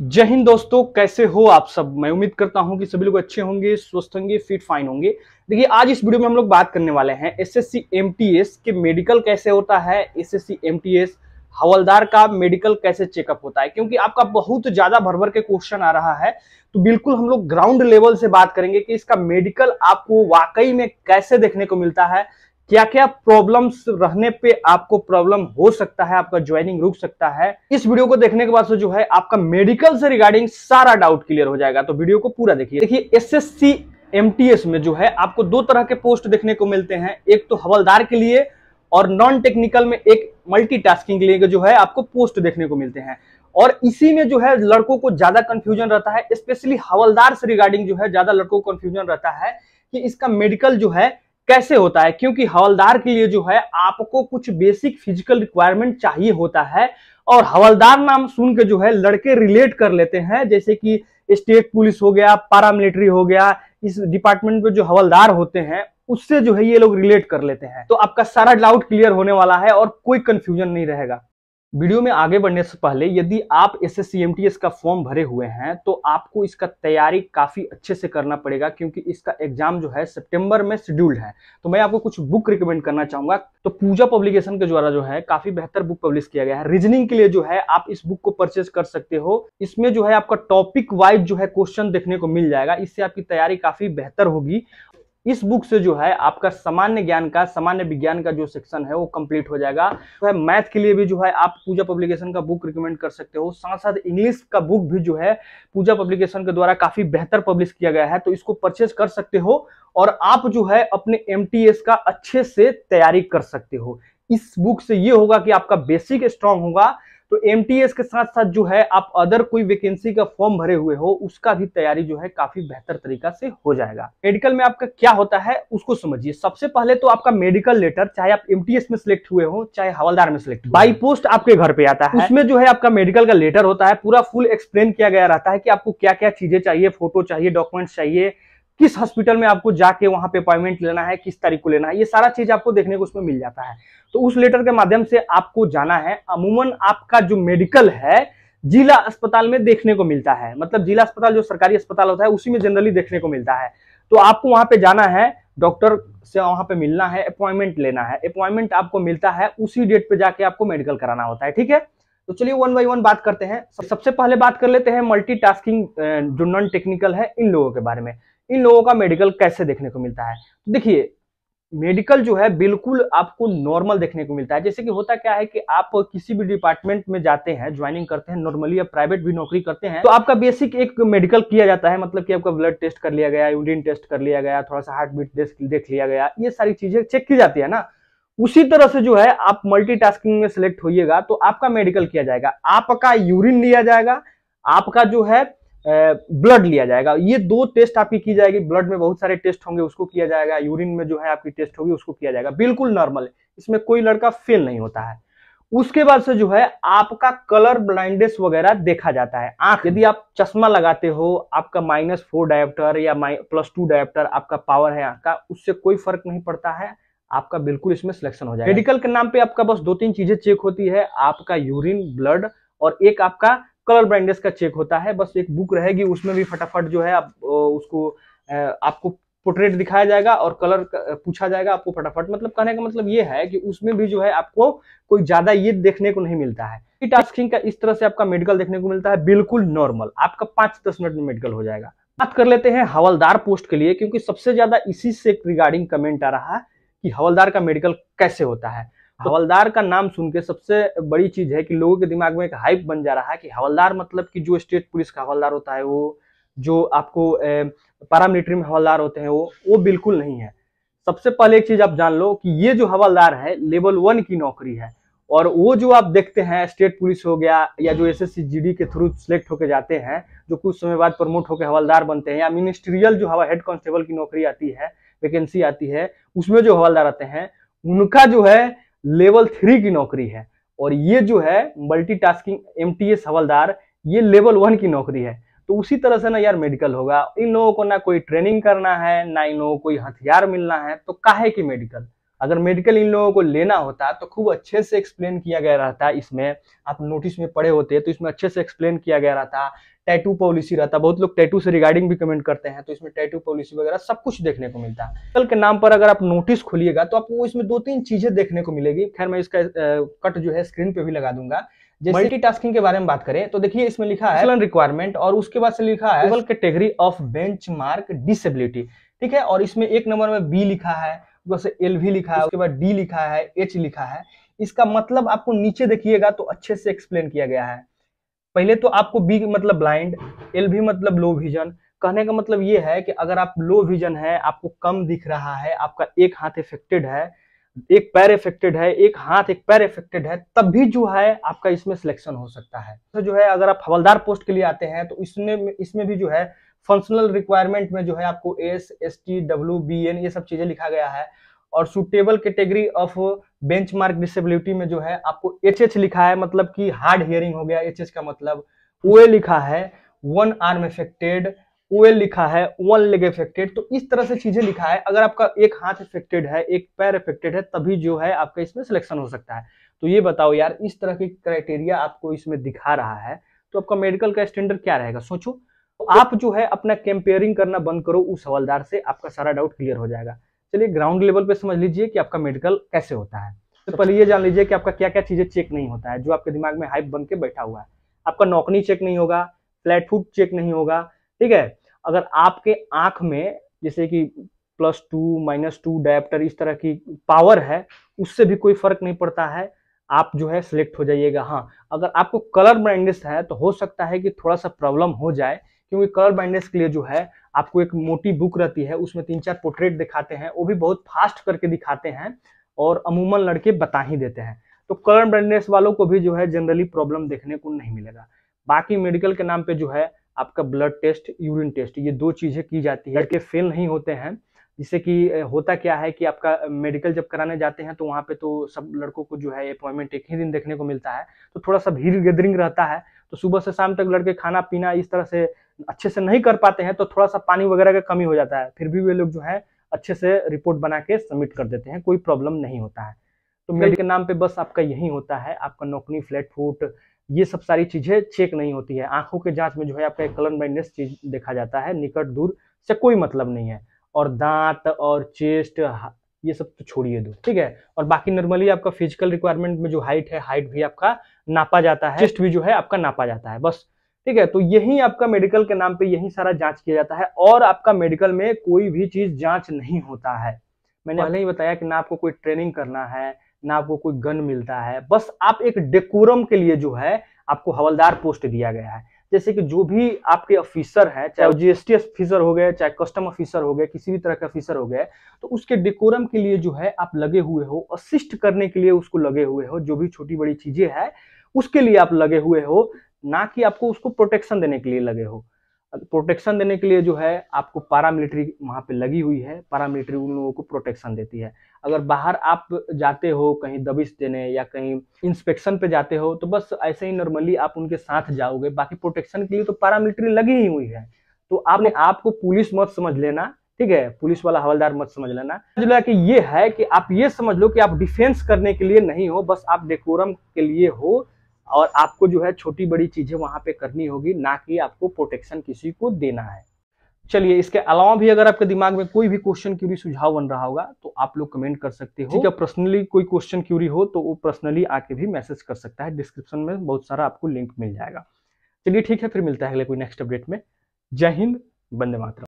जय हिंद दोस्तों कैसे हो आप सब मैं उम्मीद करता हूं कि सभी लोग अच्छे होंगे स्वस्थ होंगे फिट फाइन होंगे देखिए आज इस वीडियो में हम लोग बात करने वाले हैं एसएससी एमटीएस के मेडिकल कैसे होता है एसएससी एमटीएस हवलदार का मेडिकल कैसे चेकअप होता है क्योंकि आपका बहुत ज्यादा भर भर के क्वेश्चन आ रहा है तो बिल्कुल हम लोग ग्राउंड लेवल से बात करेंगे कि इसका मेडिकल आपको वाकई में कैसे देखने को मिलता है क्या क्या प्रॉब्लम्स रहने पे आपको प्रॉब्लम हो सकता है आपका ज्वाइनिंग रुक सकता है इस वीडियो को देखने के बाद से जो है आपका मेडिकल से रिगार्डिंग सारा डाउट क्लियर हो जाएगा तो वीडियो को पूरा देखिए देखिए टी एमटीएस में जो है आपको दो तरह के पोस्ट देखने को मिलते हैं एक तो हवलदार के लिए और नॉन टेक्निकल में एक मल्टीटास्किंग के लिए जो है आपको पोस्ट देखने को मिलते हैं और इसी में जो है लड़कों को ज्यादा कंफ्यूजन रहता है स्पेशली हवलदार से रिगार्डिंग जो है ज्यादा लड़कों को कंफ्यूजन रहता है कि इसका मेडिकल जो है कैसे होता है क्योंकि हवलदार के लिए जो है आपको कुछ बेसिक फिजिकल रिक्वायरमेंट चाहिए होता है और हवलदार नाम सुन के जो है लड़के रिलेट कर लेते हैं जैसे कि स्टेट पुलिस हो गया पारामिलिट्री हो गया इस डिपार्टमेंट में जो हवलदार होते हैं उससे जो है ये लोग रिलेट कर लेते हैं तो आपका सारा डाउट क्लियर होने वाला है और कोई कंफ्यूजन नहीं रहेगा वीडियो में आगे बढ़ने से पहले यदि आप एस एस का फॉर्म भरे हुए हैं तो आपको इसका तैयारी काफ़ी अच्छे से करना पड़ेगा क्योंकि इसका एग्जाम जो है सितंबर में शेड्यूल्ड है तो मैं आपको कुछ बुक रिकमेंड करना चाहूँगा तो पूजा पब्लिकेशन के द्वारा जो है काफ़ी बेहतर बुक पब्लिश किया गया है रीजनिंग के लिए जो है आप इस बुक को परचेज कर सकते हो इसमें जो है आपका टॉपिक वाइज जो है क्वेश्चन देखने को मिल जाएगा इससे आपकी तैयारी काफ़ी बेहतर होगी इस बुक से जो है आपका सामान्य ज्ञान का सामान्य विज्ञान का जो सेक्शन है वो कंप्लीट हो जाएगा तो है मैथ के लिए भी जो है आप पूजा पब्लिकेशन का बुक रिकमेंड कर सकते हो साथ साथ इंग्लिश का बुक भी जो है पूजा पब्लिकेशन के द्वारा काफी बेहतर पब्लिश किया गया है तो इसको परचेज कर सकते हो और आप जो है अपने एम का अच्छे से तैयारी कर सकते हो इस बुक से ये होगा कि आपका बेसिक स्ट्रांग होगा तो एम के साथ साथ जो है आप अदर कोई वैकेंसी का फॉर्म भरे हुए हो उसका भी तैयारी जो है काफी बेहतर तरीका से हो जाएगा मेडिकल में आपका क्या होता है उसको समझिए सबसे पहले तो आपका मेडिकल लेटर चाहे आप एम में सिलेक्ट हुए हो चाहे हवलदार में सिलेक्ट बाई पोस्ट आपके घर पे आता है उसमें जो है आपका मेडिकल का लेटर होता है पूरा फुल एक्सप्लेन किया गया रहता है कि आपको क्या क्या चीजें चाहिए फोटो चाहिए डॉक्यूमेंट्स चाहिए किस हॉस्पिटल में आपको जाके वहां पे अपॉइंटमेंट लेना है किस तारीख को लेना है ये सारा चीज आपको देखने को उसमें मिल जाता है तो उस लेटर के माध्यम से आपको जाना है अमूमन आपका जो मेडिकल है जिला अस्पताल में देखने को मिलता है मतलब जिला अस्पताल जो सरकारी अस्पताल होता है उसी में जनरली देखने को मिलता है तो आपको वहां पे जाना है डॉक्टर से वहां पे मिलना है अपॉइंटमेंट लेना है अपॉइंटमेंट आपको मिलता है उसी डेट पे जाके आपको मेडिकल कराना होता है ठीक है तो चलिए वन बाई वन बात करते हैं सबसे पहले बात कर लेते हैं मल्टीटास्किंग जो नॉन टेक्निकल है इन लोगों के बारे में इन लोगों का मेडिकल कैसे देखने को मिलता है तो देखिए मेडिकल जो है बिल्कुल आपको नॉर्मल देखने को मिलता है जैसे कि होता क्या है कि आप किसी भी डिपार्टमेंट में जाते हैं ज्वाइनिंग करते हैं नॉर्मली या प्राइवेट भी नौकरी करते हैं तो आपका बेसिक एक मेडिकल किया जाता है मतलब कि आपका ब्लड टेस्ट कर लिया गया यूरिन टेस्ट कर लिया गया थोड़ा सा हार्ट बीट देख लिया गया ये सारी चीजें चेक की जाती है ना उसी तरह से जो है आप मल्टीटास्किंग में सिलेक्ट होइएगा तो आपका मेडिकल किया जाएगा आपका यूरिन लिया जाएगा आपका जो है ब्लड लिया जाएगा ये दो टेस्ट आपकी की जाएगी ब्लड में बहुत सारे टेस्ट होंगे उसको किया जाएगा यूरिन में जो है आपकी टेस्ट होगी उसको किया जाएगा बिल्कुल नॉर्मल इसमें कोई लड़का फेल नहीं होता है उसके बाद से जो है आपका कलर ब्लाइंडनेस वगैरह देखा जाता है आंख यदि आप चश्मा लगाते हो आपका माइनस फोर डायप्टर या प्लस टू डायप्टर आपका पावर है आंख का उससे कोई फर्क नहीं पड़ता है आपका बिल्कुल इसमें सिलेक्शन हो जाएगा मेडिकल के नाम पे आपका बस दो तीन चीजें चेक होती है आपका यूरिन ब्लड और एक आपका कलर ब्राइंडनेस का चेक होता है बस एक बुक रहेगी उसमें भी फटाफट जो है आप उसको आपको पोर्ट्रेट दिखाया जाएगा और कलर पूछा जाएगा आपको फटाफट मतलब कहने का मतलब ये है कि उसमें भी जो है आपको कोई ज्यादा ये देखने को नहीं मिलता है टास्किंग का इस तरह से आपका मेडिकल देखने को मिलता है बिल्कुल नॉर्मल आपका पांच दस मिनट में मेडिकल हो जाएगा बात कर लेते हैं हवलदार पोस्ट के लिए क्योंकि सबसे ज्यादा इसी से रिगार्डिंग कमेंट आ रहा है कि हवलदार का मेडिकल कैसे होता है तो- हवलदार का नाम सुन के सबसे बड़ी चीज है कि लोगों के दिमाग में एक हाइप बन जा रहा है कि हवलदार मतलब कि जो स्टेट पुलिस का हवलदार होता है वो जो आपको पैरामिलिट्री में हवलदार होते हैं वो वो बिल्कुल नहीं है सबसे पहले एक चीज आप जान लो कि ये जो हवलदार है लेवल वन की नौकरी है और वो जो आप देखते हैं स्टेट पुलिस हो गया या जो एस एस के थ्रू सिलेक्ट होकर जाते हैं जो कुछ समय बाद प्रमोट होकर हवलदार बनते हैं या मिनिस्ट्रियल जो हवा हेड कांस्टेबल की नौकरी आती है वैकेंसी आती है उसमें जो हवलदार आते हैं उनका जो है लेवल थ्री की नौकरी है और ये जो है मल्टीटास्किंग एमटीएस हवलदार ये लेवल वन की नौकरी है तो उसी तरह से ना यार मेडिकल होगा इन लोगों को ना कोई ट्रेनिंग करना है ना इन लोगों को हथियार मिलना है तो काहे की मेडिकल अगर मेडिकल इन लोगों को लेना होता तो खूब अच्छे से एक्सप्लेन किया गया रहता इसमें आप नोटिस में पढ़े होते तो इसमें अच्छे से एक्सप्लेन किया गया रहता टैटू पॉलिसी रहता बहुत लोग टैटू से रिगार्डिंग भी कमेंट करते हैं तो इसमें टैटू पॉलिसी वगैरह सब कुछ देखने को मिलता है कल के नाम पर अगर आप नोटिस खोलिएगा तो आपको इसमें दो तीन चीजें देखने को मिलेगी खैर मैं इसका कट जो है स्क्रीन पे भी लगा दूंगा मल्टीटास्किंग के बारे में बात करें तो देखिए इसमें लिखा है रिक्वायरमेंट और उसके बाद से लिखा है category of benchmark disability ठीक है और इसमें एक नंबर में बी लिखा है ऊपर से एल भी लिखा है उसके बाद डी लिखा है एच लिखा है इसका मतलब आपको नीचे देखिएगा तो अच्छे से एक्सप्लेन किया गया है पहले तो आपको बी मतलब ब्लाइंड एल भी मतलब लो विजन कहने का मतलब ये है कि अगर आप लो विजन है आपको कम दिख रहा है आपका एक हाथ इफेक्टेड है एक पैर इफेक्टेड है एक हाथ एक पैर इफेक्टेड है तब भी जो है आपका इसमें सिलेक्शन हो सकता है तो जो है अगर आप हवलदार पोस्ट के लिए आते हैं तो इसमें इसमें भी जो है फंक्शनल रिक्वायरमेंट में जो है आपको S S T W B N ये सब चीजें लिखा गया है और suitable category of benchmark disability में जो है आपको एच एच लिखा है मतलब कि हार्ड हियरिंग हो गया एच एच का मतलब ओ लिखा है वन आर्म इफेक्टेड ओएल लिखा है वन लेग इफेक्टेड तो इस तरह से चीजें लिखा है अगर आपका एक हाथ इफेक्टेड है एक पैर इफेक्टेड है तभी जो है आपका इसमें सिलेक्शन हो सकता है तो ये बताओ यार इस तरह की क्राइटेरिया आपको इसमें दिखा रहा है तो आपका मेडिकल का स्टैंडर्ड क्या रहेगा सोचो आप जो है अपना कंपेयरिंग करना बंद करो उस हवलदार से आपका सारा डाउट क्लियर हो जाएगा चलिए ग्राउंड लेवल पे समझ लीजिए कि आपका मेडिकल कैसे होता है तो अच्छा। पहले ये जान लीजिए कि आपका क्या क्या चीजें चेक नहीं होता है जो आपके दिमाग में हाइप बन के बैठा हुआ है आपका नौकनी चेक नहीं होगा फ्लैट फूट चेक नहीं होगा ठीक है अगर आपके आंख में जैसे कि plus two minus two diopter इस तरह की पावर है उससे भी कोई फर्क नहीं पड़ता है आप जो है सिलेक्ट हो जाइएगा हाँ अगर आपको कलर ब्राइंडनेस है तो हो सकता है कि थोड़ा सा प्रॉब्लम हो जाए क्योंकि कलर बाइंडेस के लिए जो है आपको एक मोटी बुक रहती है उसमें तीन चार पोर्ट्रेट दिखाते हैं वो भी बहुत फास्ट करके दिखाते हैं और अमूमन लड़के बता ही देते हैं तो कलर ब्राइंडनेस वालों को भी जो है जनरली प्रॉब्लम देखने को नहीं मिलेगा बाकी मेडिकल के नाम पे जो है आपका ब्लड टेस्ट यूरिन टेस्ट ये दो चीज़ें की जाती है लड़के फेल नहीं होते हैं जिससे कि होता क्या है कि आपका मेडिकल जब कराने जाते हैं तो वहाँ पे तो सब लड़कों को जो है अपॉइंटमेंट एक ही दिन देखने को मिलता है तो थोड़ा सा भीड़ गैदरिंग रहता है तो सुबह से शाम तक लड़के खाना पीना इस तरह से अच्छे से नहीं कर पाते हैं तो थोड़ा सा पानी वगैरह का कमी हो जाता है फिर भी वे लोग जो है अच्छे से रिपोर्ट बना के सबमिट कर देते हैं कोई प्रॉब्लम नहीं होता है तो मेड के नाम पे बस आपका यही होता है आपका नौकनी फ्लैट फूट ये सब सारी चीज़ें चेक नहीं होती है आंखों के जांच में जो है आपका कलर ब्लाइंडनेस चीज देखा जाता है निकट दूर से कोई मतलब नहीं है और दांत और चेस्ट ये सब तो छोड़िए दो ठीक है और बाकी नॉर्मली आपका फिजिकल रिक्वायरमेंट में जो हाइट है हाइट भी आपका नापा जाता है चेस्ट भी जो है आपका नापा जाता है बस ठीक है तो यही आपका मेडिकल के नाम पे यही सारा जांच किया जाता है और आपका मेडिकल में कोई भी चीज जांच नहीं होता है मैंने पहले ही बताया कि ना आपको कोई ट्रेनिंग करना है ना आपको कोई गन मिलता है बस आप एक डेकोरम के लिए जो है आपको हवलदार पोस्ट दिया गया है जैसे कि जो भी आपके ऑफिसर है चाहे जीएसटी ऑफिसर हाँ। हो गए चाहे कस्टम ऑफिसर हो गए किसी भी तरह के ऑफिसर हो गए तो उसके डेकोरम के लिए जो है आप लगे हुए हो असिस्ट करने के लिए उसको लगे हुए हो जो भी छोटी बड़ी चीजें हैं उसके लिए आप लगे हुए हो ना कि आपको उसको प्रोटेक्शन देने के लिए लगे हो प्रोटेक्शन देने के लिए जो है आपको पैरामिलिट्री वहाँ पे लगी हुई है पैरामिलिट्री उन लोगों को प्रोटेक्शन देती है अगर बाहर आप जाते हो कहीं दबिश देने या कहीं इंस्पेक्शन पे जाते हो तो बस ऐसे ही नॉर्मली आप उनके साथ जाओगे बाकी प्रोटेक्शन के लिए तो पैरामिलिट्री लगी ही हुई है तो आपने आपको पुलिस मत समझ लेना ठीक है पुलिस वाला हवलदार मत समझ लेना समझ कि ये है कि आप ये समझ लो कि आप डिफेंस करने के लिए नहीं हो बस आप डेकोरम के लिए हो और आपको जो है छोटी बड़ी चीज़ें वहां पे करनी होगी ना कि आपको प्रोटेक्शन किसी को देना है चलिए इसके अलावा भी अगर आपके दिमाग में कोई भी क्वेश्चन क्यूरी सुझाव बन रहा होगा तो आप लोग कमेंट कर सकते हो या पर्सनली कोई क्वेश्चन क्यूरी हो तो वो पर्सनली आके भी मैसेज कर सकता है डिस्क्रिप्शन में बहुत सारा आपको लिंक मिल जाएगा चलिए ठीक है फिर मिलता है अगले कोई नेक्स्ट अपडेट में जय हिंद बंदे मात्र